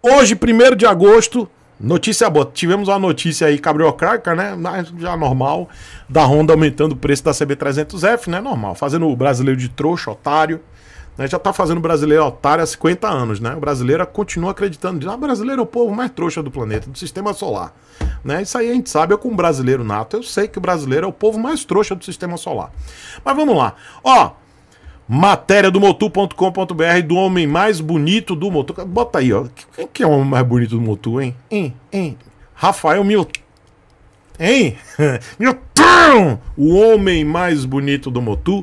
Hoje, 1 de agosto, notícia boa. Tivemos uma notícia aí cabriocrática, né? Já normal, da Honda aumentando o preço da CB300F, né? Normal, fazendo o brasileiro de trouxa, otário. Né? Já tá fazendo o brasileiro otário há 50 anos, né? O brasileiro continua acreditando. Diz, ah, brasileiro é o povo mais trouxa do planeta, do sistema solar. Né? Isso aí a gente sabe, eu como brasileiro nato, eu sei que o brasileiro é o povo mais trouxa do sistema solar. Mas vamos lá. Ó, Matéria do motu.com.br do homem mais bonito do Motu. Bota aí, ó. Quem que é o homem mais bonito do Motu, hein? Hein? Hein? Rafael Milton. Hein? Milton! O homem mais bonito do Motu.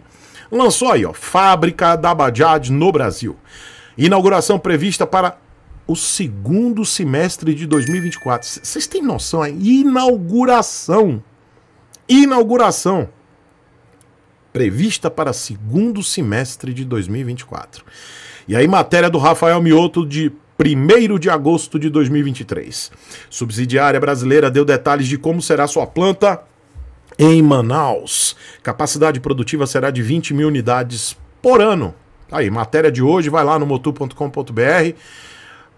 Lançou aí, ó. Fábrica da Bajaj no Brasil. Inauguração prevista para o segundo semestre de 2024. Vocês têm noção? É inauguração. Inauguração prevista para segundo semestre de 2024. E aí, matéria do Rafael Mioto de 1 de agosto de 2023. Subsidiária brasileira deu detalhes de como será sua planta em Manaus. Capacidade produtiva será de 20 mil unidades por ano. Aí, matéria de hoje, vai lá no motu.com.br.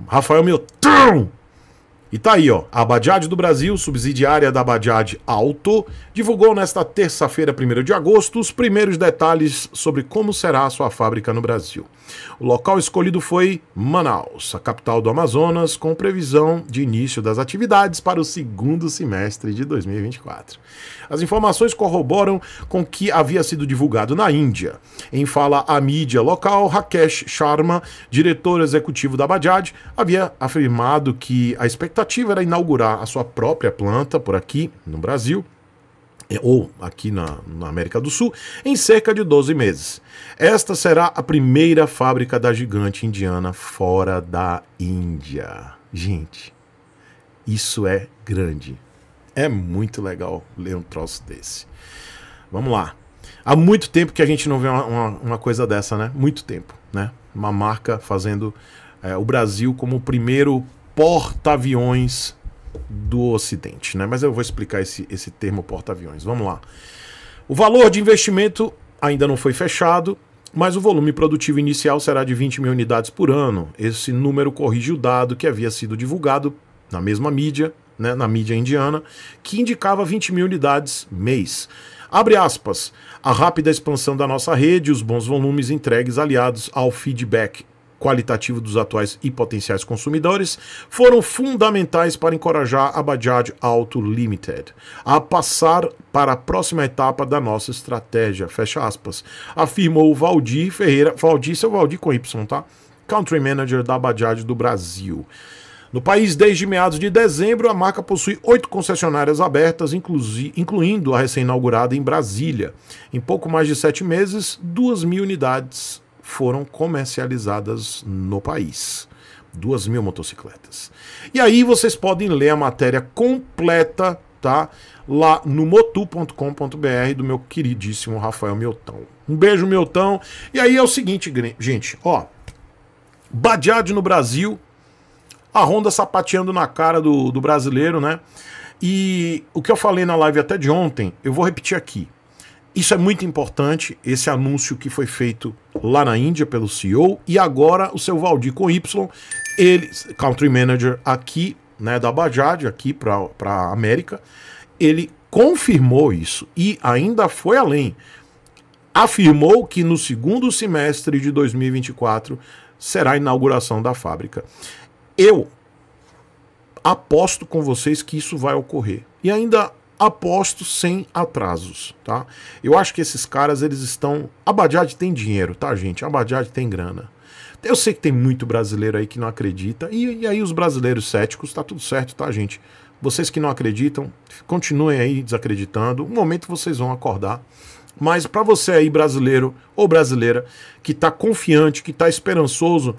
Rafael Mioto e tá aí, ó. A Bajaj do Brasil, subsidiária da Bajaj Auto, divulgou nesta terça-feira, 1 de agosto, os primeiros detalhes sobre como será a sua fábrica no Brasil. O local escolhido foi Manaus, a capital do Amazonas, com previsão de início das atividades para o segundo semestre de 2024. As informações corroboram com o que havia sido divulgado na Índia. Em fala à mídia local, Rakesh Sharma, diretor executivo da Bajaj, havia afirmado que a expectativa era inaugurar a sua própria planta por aqui, no Brasil, é, ou aqui na, na, América do Sul, em cerca de 12 meses. Esta será a primeira fábrica da gigante indiana fora da Índia. Gente, isso é grande. É muito legal ler um troço desse. Vamos lá. Há muito tempo que a gente não vê uma, uma, uma coisa dessa, né? Muito tempo, né? Uma marca fazendo é, o Brasil como o primeiro porta-aviões do Ocidente, né? Mas eu vou explicar esse, esse termo porta-aviões. Vamos lá. O valor de investimento ainda não foi fechado, mas o volume produtivo inicial será de 20 mil unidades por ano. Esse número corrige o dado que havia sido divulgado na mesma mídia, né, na mídia indiana, que indicava 20 mil unidades mês. Abre aspas. A rápida expansão da nossa rede, os bons volumes entregues aliados ao feedback qualitativo dos atuais e potenciais consumidores foram fundamentais para encorajar a Bajaj Auto Limited a passar para a próxima etapa da nossa estratégia, fecha aspas, afirmou Valdir Ferreira, Valdir, seu Valdir com Y, tá? Country Manager da Bajaj do Brasil. No país, desde meados de dezembro, a marca possui oito concessionárias abertas, incluindo a recém-inaugurada em Brasília. Em pouco mais de sete meses, duas mil unidades foram comercializadas no país. Duas mil motocicletas. E aí vocês podem ler a matéria completa, tá? Lá no motu.com.br do meu queridíssimo Rafael Miltão. Um beijo, Miltão. E aí é o seguinte, gente, ó. Badiade no Brasil, a Honda sapateando na cara do, do brasileiro, né? E o que eu falei na live até de ontem, eu vou repetir aqui. Isso é muito importante, esse anúncio que foi feito lá na Índia pelo CEO e agora o seu Valdir com Y, ele, country manager aqui, né, da Bajaj, aqui para a América, ele confirmou isso e ainda foi além. Afirmou que no segundo semestre de 2024 será a inauguração da fábrica. Eu aposto com vocês que isso vai ocorrer. E ainda aposto sem atrasos, tá? Eu acho que esses caras, eles estão... A Badiad tem dinheiro, tá, gente? A Badiad tem grana. Eu sei que tem muito brasileiro aí que não acredita, e, e aí os brasileiros céticos, tá tudo certo, tá, gente? Vocês que não acreditam, continuem aí desacreditando. Um momento vocês vão acordar. Mas para você aí brasileiro ou brasileira que está confiante, que está esperançoso,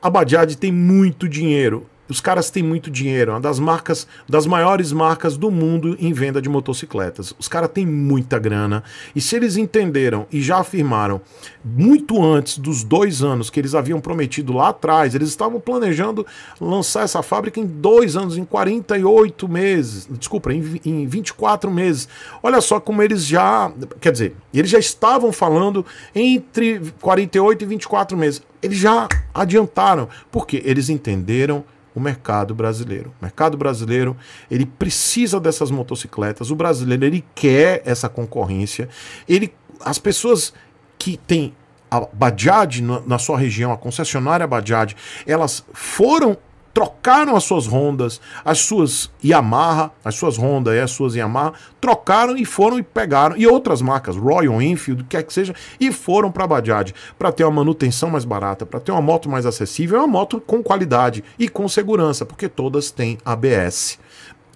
a Badiad tem muito dinheiro. Os caras têm muito dinheiro, é uma das marcas, das maiores marcas do mundo em venda de motocicletas. Os caras têm muita grana. E se eles entenderam e já afirmaram muito antes dos dois anos que eles haviam prometido lá atrás, eles estavam planejando lançar essa fábrica em dois anos, em 48 meses, desculpa, em, em 24 meses. Olha só como eles já, quer dizer, eles já estavam falando entre 48 e 24 meses. Eles já adiantaram, porque eles entenderam o mercado brasileiro. O mercado brasileiro, ele precisa dessas motocicletas, o brasileiro ele quer essa concorrência. Ele as pessoas que têm a Bajaj na sua região, a concessionária Bajaj, elas foram trocaram as suas Hondas, as suas Yamaha, as suas Honda e as suas Yamaha, trocaram e foram e pegaram, e outras marcas, Royal Enfield, quer que seja, e foram para a Bajaj para ter uma manutenção mais barata, para ter uma moto mais acessível, uma moto com qualidade e com segurança, porque todas têm ABS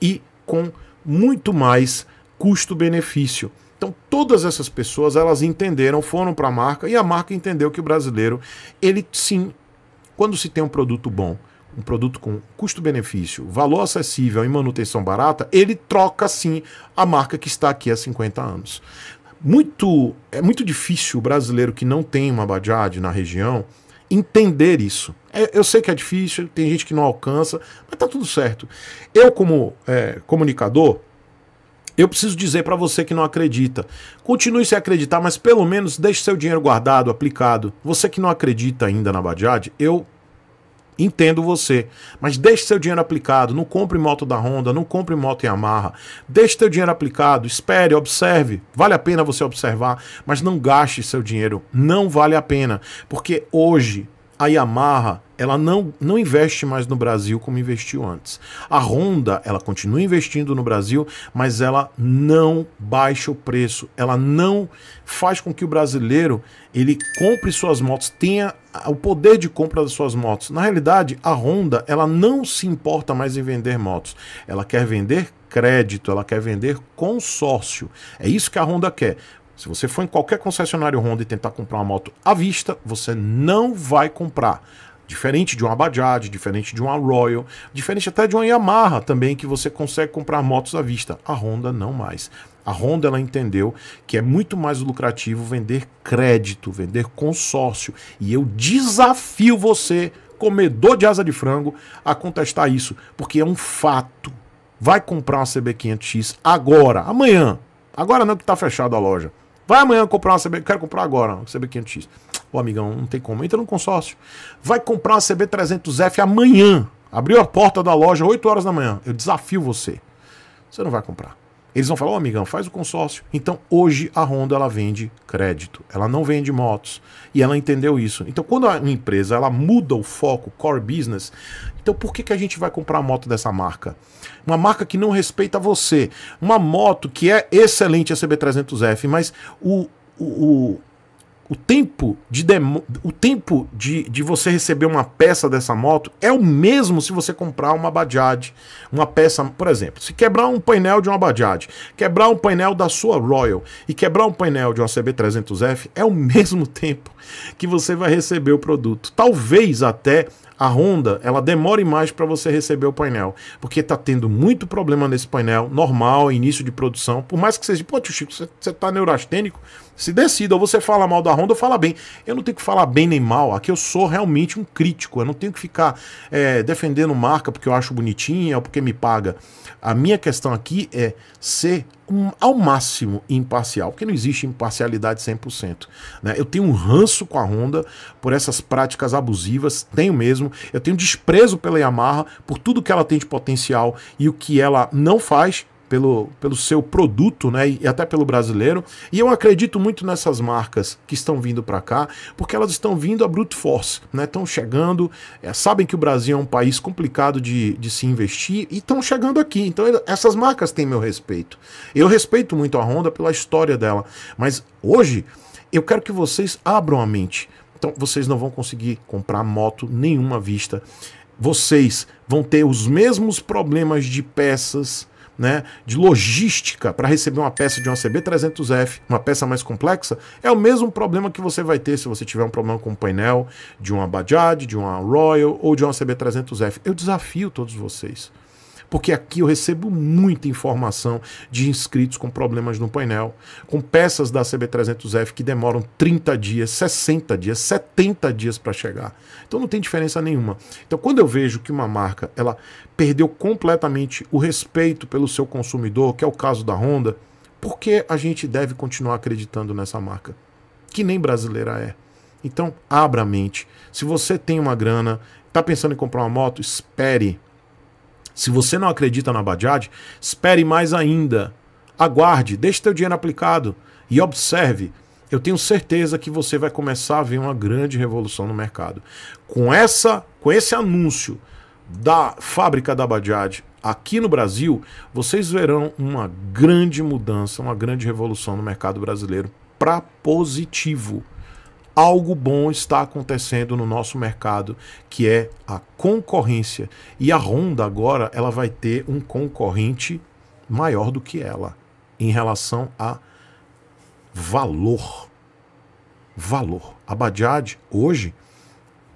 e com muito mais custo-benefício. Então todas essas pessoas elas entenderam, foram para a marca e a marca entendeu que o brasileiro ele sim, quando se tem um produto bom, um produto com custo-benefício, valor acessível e manutenção barata, ele troca sim a marca que está aqui há 50 anos. Muito, é muito difícil o brasileiro que não tem uma Bajaj na região entender isso. É, eu sei que é difícil, tem gente que não alcança, mas tá tudo certo. Eu, como é, comunicador, eu preciso dizer para você que não acredita. Continue se acreditar, mas pelo menos deixe seu dinheiro guardado, aplicado. Você que não acredita ainda na Bajaj, eu Entendo você, mas deixe seu dinheiro aplicado, não compre moto da Honda, não compre moto Yamaha. Deixe seu dinheiro aplicado, espere, observe. Vale a pena você observar, mas não gaste seu dinheiro, não vale a pena, porque hoje a Yamaha ela não, não investe mais no Brasil como investiu antes. A Honda ela continua investindo no Brasil, mas ela não baixa o preço, ela não faz com que o brasileiro ele compre suas motos, tenha o poder de compra das suas motos. Na realidade, a Honda ela não se importa mais em vender motos, ela quer vender crédito, ela quer vender consórcio. É isso que a Honda quer. Se você for em qualquer concessionário Honda e tentar comprar uma moto à vista, você não vai comprar. Diferente de uma Bajaj, diferente de uma Royal, diferente até de uma Yamaha também, que você consegue comprar motos à vista. A Honda não mais. A Honda ela entendeu que é muito mais lucrativo vender crédito, vender consórcio. E eu desafio você, comedor de asa de frango, a contestar isso, porque é um fato. Vai comprar uma CB500X agora, amanhã. Agora não que está fechada a loja. Vai amanhã comprar uma CB. Quero comprar agora, uma CB500X. Ô amigão, não tem como. Entra no consórcio. Vai comprar uma CB300F amanhã. Abriu a porta da loja 8 horas da manhã. Eu desafio você. Você não vai comprar. Eles vão falar, ô oh, amigão, faz o consórcio. Então hoje a Honda ela vende crédito, ela não vende motos. E ela entendeu isso. Então quando a empresa ela muda o foco, core business, então por que, que a gente vai comprar a moto dessa marca? Uma marca que não respeita você. Uma moto que é excelente a CB300F, mas o, o, o o tempo de demo, o tempo de, de você receber uma peça dessa moto é o mesmo se você comprar uma Bajaj, uma peça, por exemplo, se quebrar um painel de uma Bajaj, quebrar um painel da sua Royal e quebrar um painel de uma CB300F é o mesmo tempo que você vai receber o produto. Talvez até a Honda ela demore mais para você receber o painel, porque está tendo muito problema nesse painel, normal, início de produção. Por mais que seja, pô, tio Chico, você está neurastênico? Se decida, ou você fala mal da Honda ou fala bem. Eu não tenho que falar bem nem mal, aqui eu sou realmente um crítico, eu não tenho que ficar é, defendendo marca porque eu acho bonitinha ou porque me paga. A minha questão aqui é ser um, ao máximo imparcial, porque não existe imparcialidade 100%. Né? Eu tenho um ranço com a Honda por essas práticas abusivas, tenho mesmo. Eu tenho desprezo pela Yamaha por tudo que ela tem de potencial e o que ela não faz pelo, pelo seu produto, né, e até pelo brasileiro. E eu acredito muito nessas marcas que estão vindo para cá, porque elas estão vindo a brute force, né, estão chegando, é, sabem que o Brasil é um país complicado de, de se investir e estão chegando aqui. Então essas marcas têm meu respeito. Eu respeito muito a Honda pela história dela, mas hoje eu quero que vocês abram a mente. Então vocês não vão conseguir comprar moto nenhuma vista. Vocês vão ter os mesmos problemas de peças, né, de logística para receber uma peça de uma CB300F, uma peça mais complexa, é o mesmo problema que você vai ter se você tiver um problema com o painel de uma Bajaj, de uma Royal ou de uma CB300F. Eu desafio todos vocês porque aqui eu recebo muita informação de inscritos com problemas no painel, com peças da CB300F que demoram 30 dias, 60 dias, 70 dias para chegar. Então não tem diferença nenhuma. Então quando eu vejo que uma marca ela perdeu completamente o respeito pelo seu consumidor, que é o caso da Honda, por que a gente deve continuar acreditando nessa marca? Que nem brasileira é. Então, abra a mente. Se você tem uma grana, está pensando em comprar uma moto, espere se você não acredita na Bajaj, espere mais ainda. Aguarde, deixe seu dinheiro aplicado e observe. Eu tenho certeza que você vai começar a ver uma grande revolução no mercado. Com essa, com esse anúncio da fábrica da Bajaj aqui no Brasil, vocês verão uma grande mudança, uma grande revolução no mercado brasileiro para positivo algo bom está acontecendo no nosso mercado, que é a concorrência. E a Honda agora ela vai ter um concorrente maior do que ela em relação a valor. Valor. A Bajaj hoje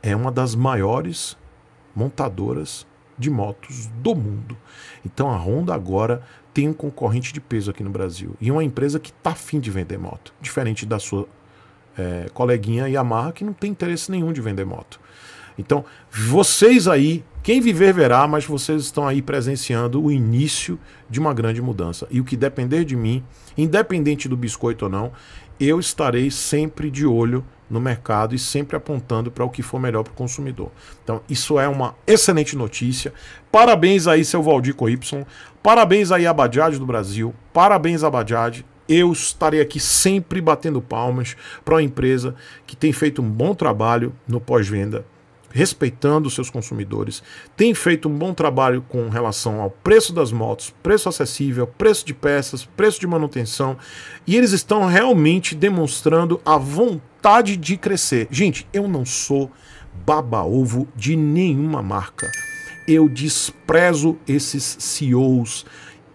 é uma das maiores montadoras de motos do mundo. Então a Honda agora tem um concorrente de peso aqui no Brasil e uma empresa que está afim de vender moto, diferente da sua é, coleguinha Yamaha que não tem interesse nenhum de vender moto. Então, vocês aí, quem viver verá, mas vocês estão aí presenciando o início de uma grande mudança. E o que depender de mim, independente do biscoito ou não, eu estarei sempre de olho no mercado e sempre apontando para o que for melhor para o consumidor. Então, isso é uma excelente notícia. Parabéns aí, seu Valdir Coipson. Parabéns aí à Bajaj do Brasil. Parabéns à Bajaj eu estarei aqui sempre batendo palmas para uma empresa que tem feito um bom trabalho no pós-venda, respeitando os seus consumidores, tem feito um bom trabalho com relação ao preço das motos, preço acessível, preço de peças, preço de manutenção, e eles estão realmente demonstrando a vontade de crescer. Gente, eu não sou baba-ovo de nenhuma marca. Eu desprezo esses CEOs,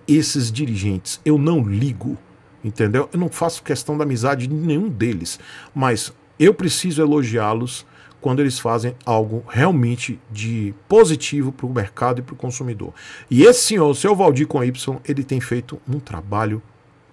esses dirigentes. Eu não ligo entendeu? Eu não faço questão da amizade de nenhum deles, mas eu preciso elogiá-los quando eles fazem algo realmente de positivo para o mercado e para o consumidor. E esse senhor, o seu Valdir com Y, ele tem feito um trabalho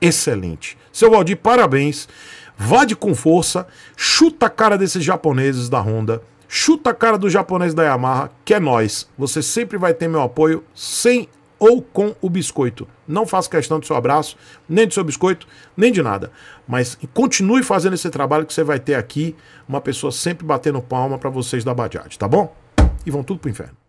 excelente. Seu Valdir, parabéns. Vá de com força, chuta a cara desses japoneses da Honda, chuta a cara dos japoneses da Yamaha, que é nós. Você sempre vai ter meu apoio sem ou com o biscoito. Não faço questão do seu abraço, nem do seu biscoito, nem de nada. Mas continue fazendo esse trabalho que você vai ter aqui, uma pessoa sempre batendo palma para vocês da Badiade, tá bom? E vão tudo pro inferno.